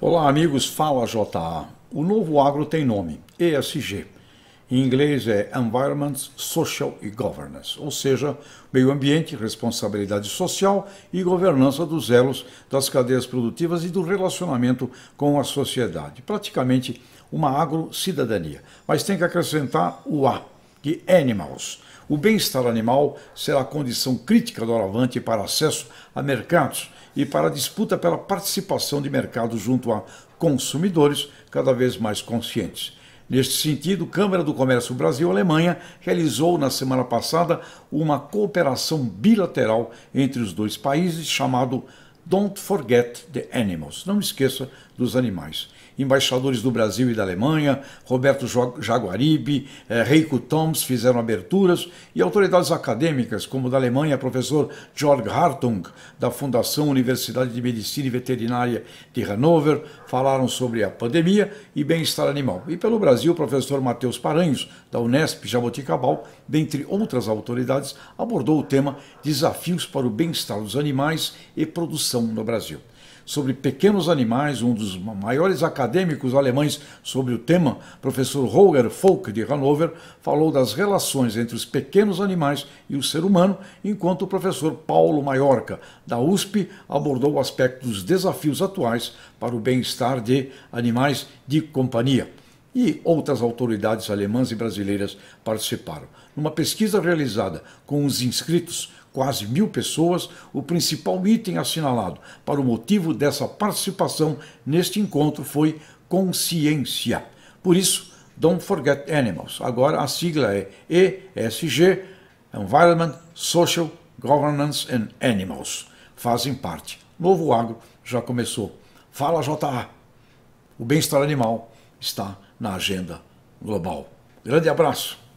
Olá, amigos. Fala JA. O novo agro tem nome: ESG. Em inglês é Environment, Social e Governance, ou seja, meio ambiente, responsabilidade social e governança dos elos das cadeias produtivas e do relacionamento com a sociedade. Praticamente uma agro-cidadania. Mas tem que acrescentar o A de Animals. O bem-estar animal será a condição crítica do Aravante para acesso a mercados e para a disputa pela participação de mercado junto a consumidores cada vez mais conscientes. Neste sentido, Câmara do Comércio Brasil-Alemanha realizou na semana passada uma cooperação bilateral entre os dois países chamado Don't forget the animals. Não esqueça dos animais. Embaixadores do Brasil e da Alemanha, Roberto Jaguaribe, eh, Reiko Toms fizeram aberturas e autoridades acadêmicas, como da Alemanha, professor Georg Hartung, da Fundação Universidade de Medicina e Veterinária de Hannover, falaram sobre a pandemia e bem-estar animal. E pelo Brasil, o professor Matheus Paranhos, da Unesp Jaboticabal, dentre outras autoridades, abordou o tema Desafios para o Bem-Estar dos Animais e Produção no Brasil. Sobre pequenos animais, um dos maiores acadêmicos alemães sobre o tema, professor Holger Folk de Hannover, falou das relações entre os pequenos animais e o ser humano, enquanto o professor Paulo Maiorca, da USP, abordou o aspecto dos desafios atuais para o bem-estar de animais de companhia e outras autoridades alemãs e brasileiras participaram. Numa pesquisa realizada com os inscritos quase mil pessoas, o principal item assinalado para o motivo dessa participação neste encontro foi consciência. Por isso, Don't Forget Animals. Agora a sigla é ESG Environment, Social, Governance and Animals. Fazem parte. Novo Agro já começou. Fala, JA. O bem-estar animal está na agenda global. Grande abraço.